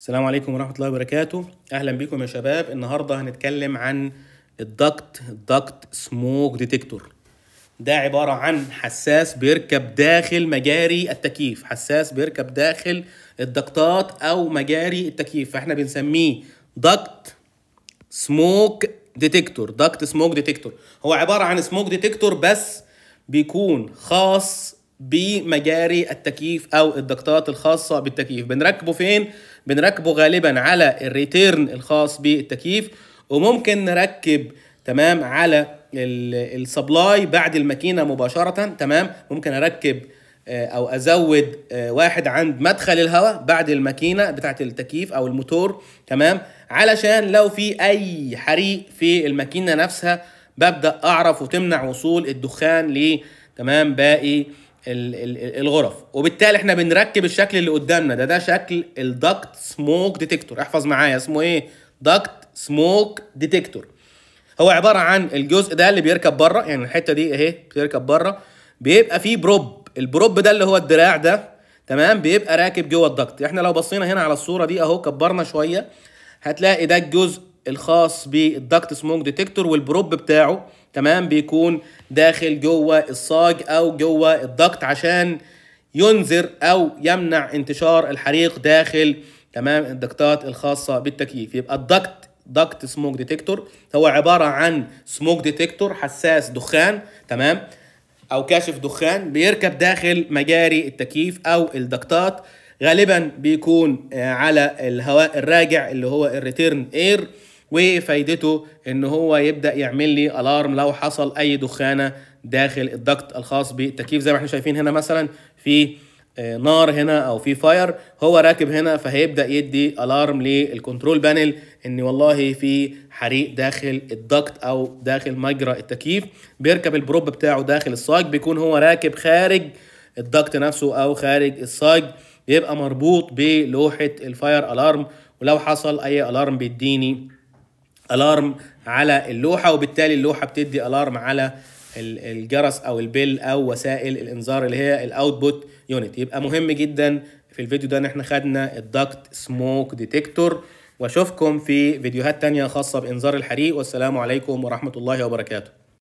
السلام عليكم ورحمة الله وبركاته أهلا بكم يا شباب النهاردة هنتكلم عن الدكت دكت سموك ديتكتور ده عبارة عن حساس بيركب داخل مجاري التكييف حساس بيركب داخل الدكتات أو مجاري التكييف فإحنا بنسميه دكت سموك ديتكتور دكت سموك ديتكتور هو عبارة عن سموك ديتكتور بس بيكون خاص بمجاري التكييف او الدكتات الخاصه بالتكييف بنركبه فين بنركبه غالبا على الريتيرن الخاص بالتكييف وممكن نركب تمام على السبلاي بعد الماكينه مباشره تمام ممكن اركب آه، او ازود آه، واحد عند مدخل الهواء بعد الماكينه بتاعه التكييف او الموتور تمام علشان لو في اي حريق في الماكينه نفسها ببدا اعرف وتمنع وصول الدخان ل تمام باقي الغرف وبالتالي احنا بنركب الشكل اللي قدامنا ده ده شكل الدكت سموك ديتكتور احفظ معايا اسمه ايه دكت سموك ديتكتور هو عباره عن الجزء ده اللي بيركب بره يعني الحته دي اهي بتركب بره بيبقى فيه بروب البروب ده اللي هو الدراع ده تمام بيبقى راكب جوه الدكت احنا لو بصينا هنا على الصوره دي اهو كبرنا شويه هتلاقي ده الجزء الخاص بالدكت سموك ديتكتور والبروب بتاعه تمام بيكون داخل جوه الصاج او جوه الضغط عشان ينذر او يمنع انتشار الحريق داخل تمام الضغطات الخاصه بالتكييف يبقى الضغط ضغط سموك ديتكتور هو عباره عن سموك ديتكتور حساس دخان تمام او كاشف دخان بيركب داخل مجاري التكييف او الضغطات غالبا بيكون آه، على الهواء الراجع اللي هو الريتيرن اير وفايدته ان هو يبدا يعمل لي الارم لو حصل اي دخانه داخل الدكت الخاص بالتكييف زي ما احنا شايفين هنا مثلا في آه، نار هنا او في فاير هو راكب هنا فهيبدا يدي الارم للكنترول بانل ان والله في حريق داخل الدكت او داخل مجرى التكييف بيركب البروب بتاعه داخل الصاج بيكون هو راكب خارج الدكت نفسه او خارج الصاج بيبقى مربوط بلوحه الفاير الارم ولو حصل اي الارم بيديني الارم على اللوحه وبالتالي اللوحه بتدي الارم على الجرس او البيل او وسائل الانذار اللي هي الاوتبوت يونت يبقى مهم جدا في الفيديو ده ان احنا خدنا الدكت سموك ديتكتور واشوفكم في فيديوهات تانية خاصة بإنذار الحريق والسلام عليكم ورحمة الله وبركاته